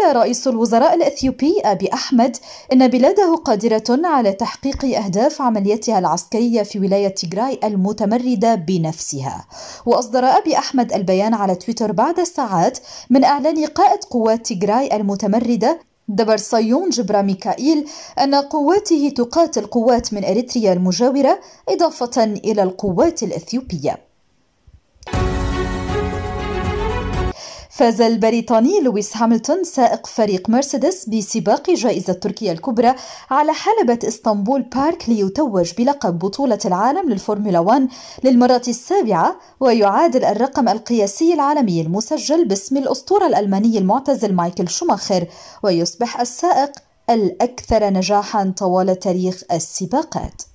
قال رئيس الوزراء الأثيوبي أبي أحمد إن بلاده قادرة على تحقيق أهداف عمليتها العسكرية في ولاية تيغراي المتمردة بنفسها وأصدر أبي أحمد البيان على تويتر بعد ساعات من إعلان قائد قوات تيغراي المتمردة دبر صيون جبرا ميكائيل أن قواته تقاتل قوات من إريتريا المجاورة إضافة إلى القوات الأثيوبية فاز البريطاني لويس هاملتون سائق فريق مرسيدس بسباق جائزة تركيا الكبرى على حلبة اسطنبول بارك ليتوج بلقب بطولة العالم للفورمولا 1 للمرة السابعة ويعادل الرقم القياسي العالمي المسجل باسم الأسطورة الألماني المعتزل مايكل شوماخر ويصبح السائق الأكثر نجاحا طوال تاريخ السباقات